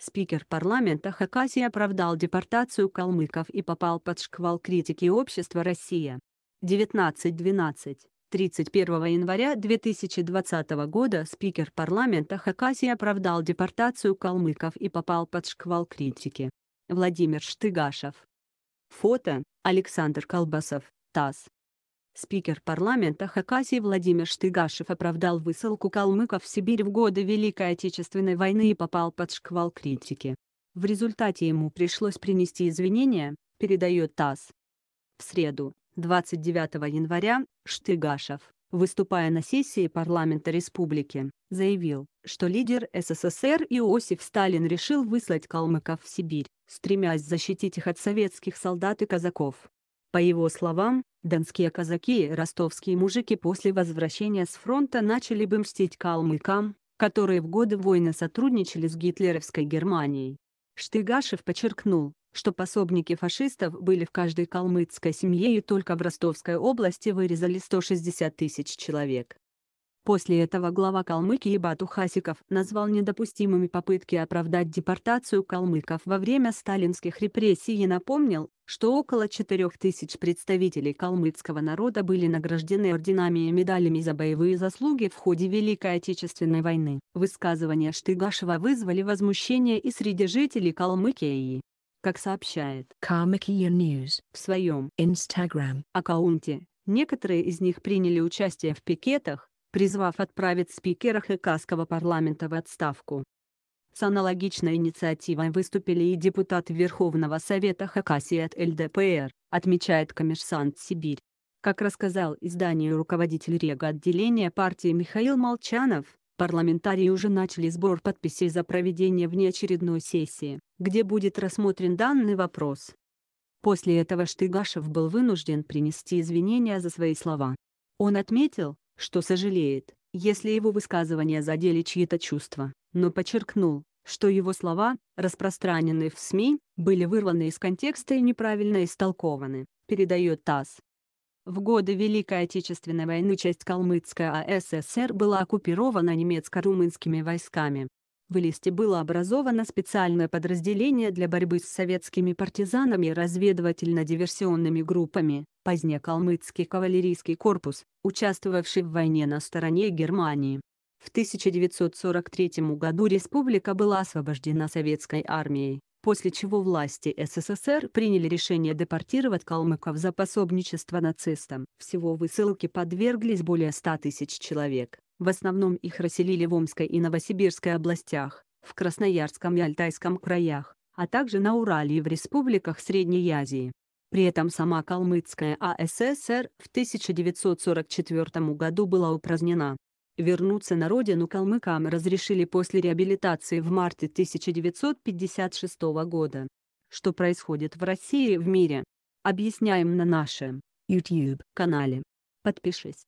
Спикер парламента Хакасии оправдал депортацию калмыков и попал под шквал критики общества «Россия». 19.12. 31 января 2020 года спикер парламента Хакасии оправдал депортацию калмыков и попал под шквал критики. Владимир Штыгашев. Фото – Александр Колбасов, ТАСС. Спикер парламента Хакасии Владимир Штыгашев оправдал высылку калмыков в Сибирь в годы Великой Отечественной войны и попал под шквал критики. В результате ему пришлось принести извинения, передает ТАСС. В среду, 29 января, Штыгашев, выступая на сессии парламента республики, заявил, что лидер СССР Иосиф Сталин решил выслать калмыков в Сибирь, стремясь защитить их от советских солдат и казаков. По его словам, Донские казаки и ростовские мужики после возвращения с фронта начали бы мстить калмыкам, которые в годы войны сотрудничали с гитлеровской Германией. Штыгашев подчеркнул, что пособники фашистов были в каждой калмыцкой семье и только в Ростовской области вырезали 160 тысяч человек. После этого глава Калмыкии Бату Хасиков назвал недопустимыми попытки оправдать депортацию калмыков во время сталинских репрессий и напомнил, что около 4000 представителей калмыцкого народа были награждены орденами и медалями за боевые заслуги в ходе Великой Отечественной войны. Высказывания Штыгашева вызвали возмущение и среди жителей Калмыкии. Как сообщает Калмыкия News в своем Instagram аккаунте, некоторые из них приняли участие в пикетах, призвав отправить спикера Хакасского парламента в отставку. С аналогичной инициативой выступили и депутат Верховного Совета Хакасии от ЛДПР, отмечает коммерсант Сибирь. Как рассказал изданию руководитель Рега отделения партии Михаил Молчанов, парламентарии уже начали сбор подписей за проведение внеочередной сессии, где будет рассмотрен данный вопрос. После этого Штыгашев был вынужден принести извинения за свои слова. Он отметил, что сожалеет, если его высказывания задели чьи-то чувства, но подчеркнул, что его слова, распространенные в СМИ, были вырваны из контекста и неправильно истолкованы, передает ТАСС. В годы Великой Отечественной войны часть Калмыцкой АССР была оккупирована немецко-румынскими войсками. В листе было образовано специальное подразделение для борьбы с советскими партизанами и разведывательно-диверсионными группами, позднее Калмыцкий кавалерийский корпус, участвовавший в войне на стороне Германии. В 1943 году республика была освобождена советской армией, после чего власти СССР приняли решение депортировать калмыков за пособничество нацистам. Всего высылки подверглись более 100 тысяч человек. В основном их расселили в Омской и Новосибирской областях, в Красноярском и Альтайском краях, а также на Урале и в республиках Средней Азии. При этом сама Калмыцкая АССР в 1944 году была упразднена. Вернуться на родину калмыкам разрешили после реабилитации в марте 1956 года. Что происходит в России и в мире? Объясняем на нашем YouTube-канале. Подпишись.